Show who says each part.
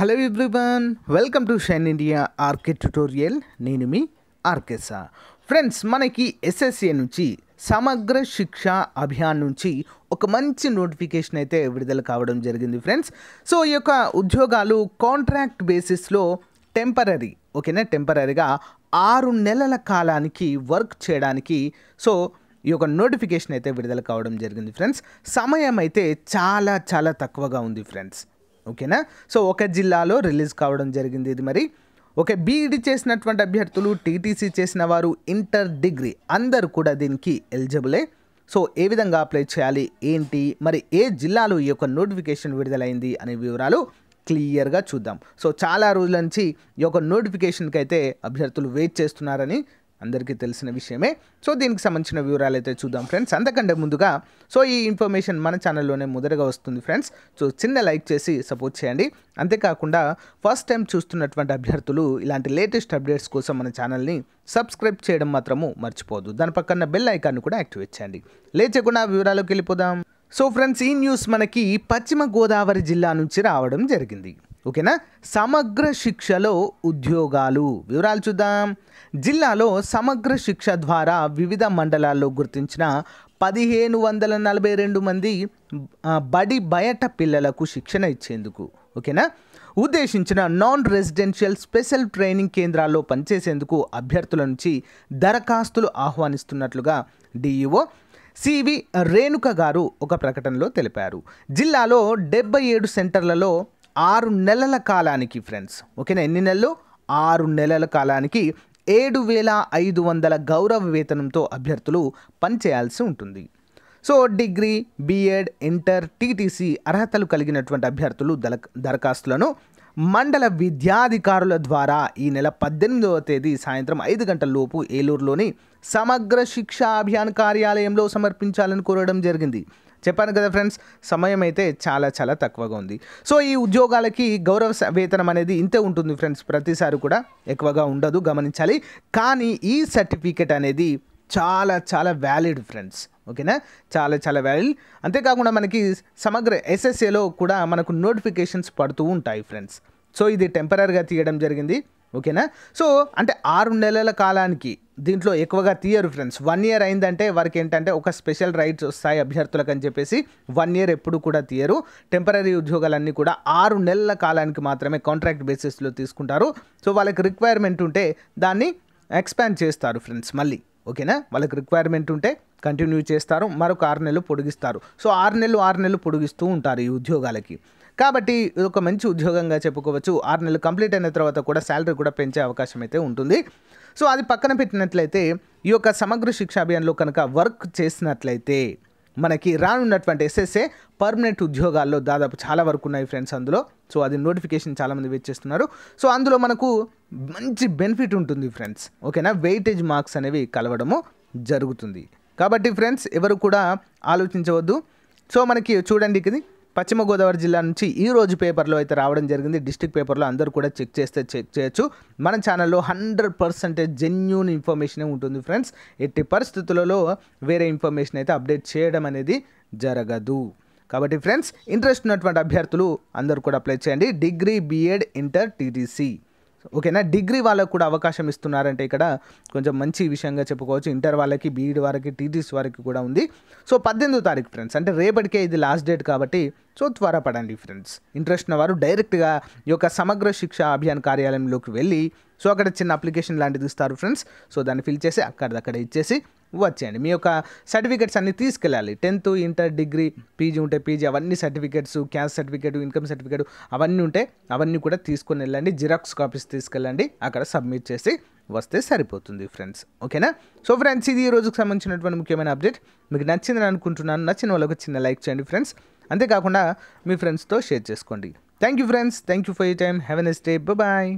Speaker 1: hello everyone welcome to shine India RK tutorial నేను మీ ఆర్కేసా friends మనకి ఎస్ఎస్ఏ నుంచి సమగ్ర శిక్ష అభియాన్ నుంచి ఒక మంచి నోటిఫికేషన్ అయితే విడుదల కావడం జరిగింది ఫ్రెండ్స్ సో ఈ యొక్క ఉద్యోగాలు కాంట్రాక్ట్ బేసిస్లో టెంపరీ ఓకేనా టెంపరీగా ఆరు నెలల కాలానికి వర్క్ చేయడానికి సో ఈ యొక్క నోటిఫికేషన్ అయితే విడుదల కావడం జరిగింది ఫ్రెండ్స్ సమయం అయితే చాలా చాలా తక్కువగా ఉంది ఫ్రెండ్స్ ఓకేనా సో ఒక జిల్లాలో రిలీజ్ కావడం జరిగింది ఇది మరి ఓకే బీఈడి చేసినటువంటి అభ్యర్థులు టీటీసీ చేసిన వారు ఇంటర్ డిగ్రీ అందరు కూడా దీనికి ఎలిజిబులే సో ఏ విధంగా అప్లై చేయాలి ఏంటి మరి ఏ జిల్లాలో ఈ యొక్క నోటిఫికేషన్ విడుదలైంది అనే వివరాలు క్లియర్గా చూద్దాం సో చాలా రోజుల నుంచి ఈ యొక్క నోటిఫికేషన్కి అయితే అభ్యర్థులు వెయిట్ చేస్తున్నారని అందరికీ తెలిసిన విషయమే సో దీనికి సంబంధించిన వివరాలు అయితే చూద్దాం ఫ్రెండ్స్ అంతకంటే ముందుగా సో ఈ ఇన్ఫర్మేషన్ మన ఛానల్లోనే మొదటగా వస్తుంది ఫ్రెండ్స్ సో చిన్న లైక్ చేసి సపోర్ట్ చేయండి అంతేకాకుండా ఫస్ట్ టైం చూస్తున్నటువంటి అభ్యర్థులు ఇలాంటి లేటెస్ట్ అప్డేట్స్ కోసం మన ఛానల్ని సబ్స్క్రైబ్ చేయడం మాత్రము మర్చిపోదు దాని పక్కన బెల్ ఐకాన్ని కూడా యాక్టివేట్ చేయండి లేచకుండా వివరాలకు వెళ్ళిపోదాం సో ఫ్రెండ్స్ ఈ న్యూస్ మనకి పశ్చిమ గోదావరి జిల్లా నుంచి రావడం జరిగింది ఓకేనా సమగ్ర శిక్షలో ఉద్యోగాలు వివరాలు చూద్దాం జిల్లాలో సమగ్ర శిక్ష ద్వారా వివిధ మండలాల్లో గుర్తించిన పదిహేను వందల నలభై రెండు మంది బడి బయట పిల్లలకు శిక్షణ ఇచ్చేందుకు ఓకేనా ఉద్దేశించిన నాన్ రెసిడెన్షియల్ స్పెషల్ ట్రైనింగ్ కేంద్రాల్లో పనిచేసేందుకు అభ్యర్థుల నుంచి దరఖాస్తులు ఆహ్వానిస్తున్నట్లుగా డిఈఓ సివి రేణుక గారు ఒక ప్రకటనలో తెలిపారు జిల్లాలో డెబ్బై ఏడు సెంటర్లలో ఆరు నెలల కాలానికి ఫ్రెండ్స్ ఓకేనా ఎన్ని నెలలు ఆరు నెలల కాలానికి ఏడు వేల ఐదు వందల గౌరవ వేతనంతో అభ్యర్థులు పనిచేయాల్సి ఉంటుంది so degree B Ed inter TTC అర్హతలు కలిగినటువంటి అభ్యర్థులు దరఖాస్తులను మండల విద్యాధికారుల ద్వారా ఈ నెల పద్దెనిమిదవ తేదీ సాయంత్రం ఐదు గంటల లోపు ఏలూరులోని సమగ్ర శిక్షా అభియాన్ కార్యాలయంలో సమర్పించాలని కోరడం జరిగింది చెప్పాను కదా ఫ్రెండ్స్ సమయం అయితే చాలా చాలా తక్కువగా ఉంది సో ఈ ఉద్యోగాలకి గౌరవ వేతనం అనేది ఇంతే ఉంటుంది ఫ్రెండ్స్ ప్రతిసారి కూడా ఎక్కువగా ఉండదు గమనించాలి కానీ ఈ సర్టిఫికెట్ అనేది చాలా చాలా వ్యాలిడ్ ఫ్రెండ్స్ ఓకేనా చాలా చాలా వ్యాలిడ్ అంతేకాకుండా మనకి సమగ్ర ఎస్ఎస్ఏలో కూడా మనకు నోటిఫికేషన్స్ పడుతూ ఉంటాయి ఫ్రెండ్స్ సో ఇది టెంపరీగా తీయడం జరిగింది ఓకేనా సో అంటే ఆరు నెలల కాలానికి దీంట్లో ఎక్కువగా తీయరు ఫ్రెండ్స్ వన్ ఇయర్ అయిందంటే వారికి ఏంటంటే ఒక స్పెషల్ రైట్స్ వస్తాయి అభ్యర్థులకు అని చెప్పేసి వన్ ఇయర్ ఎప్పుడు కూడా తీయరు టెంపరీ ఉద్యోగాలన్నీ కూడా ఆరు నెలల కాలానికి మాత్రమే కాంట్రాక్ట్ బేసిస్లో తీసుకుంటారు సో వాళ్ళకి రిక్వైర్మెంట్ ఉంటే దాన్ని ఎక్స్పాండ్ చేస్తారు ఫ్రెండ్స్ మళ్ళీ ఓకేనా వాళ్ళకి రిక్వైర్మెంట్ ఉంటే కంటిన్యూ చేస్తారు మరొక ఆరు నెలలు పొడిగిస్తారు సో ఆరు నెలలు ఆరు నెలలు పొడిగిస్తూ ఉంటారు ఈ ఉద్యోగాలకి కాబట్టి ఒక మంచి ఉద్యోగంగా చెప్పుకోవచ్చు ఆరు నెలలు కంప్లీట్ అయిన తర్వాత కూడా శాలరీ కూడా పెంచే అవకాశం అయితే ఉంటుంది సో అది పక్కన పెట్టినట్లయితే ఈ యొక్క సమగ్ర శిక్ష అభియాన్లో కనుక వర్క్ చేసినట్లయితే మనకి రానున్నటువంటి ఎస్ఎస్ఏ పర్మనెంట్ ఉద్యోగాల్లో దాదాపు చాలా వరకు ఉన్నాయి ఫ్రెండ్స్ అందులో సో అది నోటిఫికేషన్ చాలామంది వెయిట్ చేస్తున్నారు సో అందులో మనకు మంచి బెనిఫిట్ ఉంటుంది ఫ్రెండ్స్ ఓకేనా వెయిటేజ్ మార్క్స్ అనేవి కలవడము జరుగుతుంది కాబట్టి ఫ్రెండ్స్ ఎవరు కూడా ఆలోచించవద్దు సో మనకి చూడండి ఇది పశ్చిమ గోదావరి జిల్లా నుంచి ఈ రోజు పేపర్లో అయితే రావడం జరిగింది డిస్టిక్ పేపర్లో అందరూ కూడా చెక్ చేస్తే చెక్ చేయొచ్చు మన ఛానల్లో హండ్రెడ్ పర్సెంటేజ్ జెన్యున్ ఇన్ఫర్మేషన్ ఉంటుంది ఫ్రెండ్స్ ఎట్టి పరిస్థితులలో వేరే ఇన్ఫర్మేషన్ అయితే అప్డేట్ చేయడం అనేది జరగదు కాబట్టి ఫ్రెండ్స్ ఇంట్రెస్ట్ ఉన్నటువంటి అభ్యర్థులు అందరూ కూడా అప్లై చేయండి డిగ్రీ బీఎడ్ ఇంటర్ టీటీసీ ఓకేనా డిగ్రీ వాళ్ళకు కూడా అవకాశం ఇస్తున్నారంటే ఇక్కడ కొంచెం మంచి విషయంగా చెప్పుకోవచ్చు ఇంటర్ వాళ్ళకి బీఈడి వారికి టీటీసీ వారికి కూడా ఉంది సో పద్దెనిమిదో తారీఖు ఫ్రెండ్స్ అంటే రేపటికే ఇది లాస్ట్ డేట్ కాబట్టి సో త్వరపడండి ఫ్రెండ్స్ ఇంట్రెస్ట్ ఉన్న వారు డైరెక్ట్గా ఈ యొక్క సమగ్ర శిక్ష అభియాన్ కార్యాలయంలోకి వెళ్ళి సో అక్కడ చిన్న అప్లికేషన్ లాంటిది ఇస్తారు ఫ్రెండ్స్ సో దాన్ని ఫిల్ చేసి అక్కడిదక్కడ ఇచ్చేసి వచ్చేయండి మీ యొక్క సర్టిఫికెట్స్ అన్నీ తీసుకెళ్ళాలి టెన్త్ ఇంటర్ డిగ్రీ పీజీ ఉంటే పీజీ అవన్నీ certificates caste certificate income certificate అవన్నీ ఉంటే అవన్నీ కూడా తీసుకొని వెళ్ళండి జిరాక్స్ కాపీస్ తీసుకెళ్ళండి అక్కడ సబ్మిట్ చేసి వస్తే సరిపోతుంది ఫ్రెండ్స్ ఓకేనా సో ఫ్రెండ్స్ ఇది ఈ రోజుకి సంబంధించినటువంటి ముఖ్యమైన అప్డేట్ మీకు నచ్చిందని అనుకుంటున్నాను నచ్చిన వాళ్ళకి చిన్న లైక్ చేయండి ఫ్రెండ్స్ అంతేకాకుండా మీ ఫ్రెండ్స్తో షేర్ చేసుకోండి thank you friends thank you for you time have a nice day bye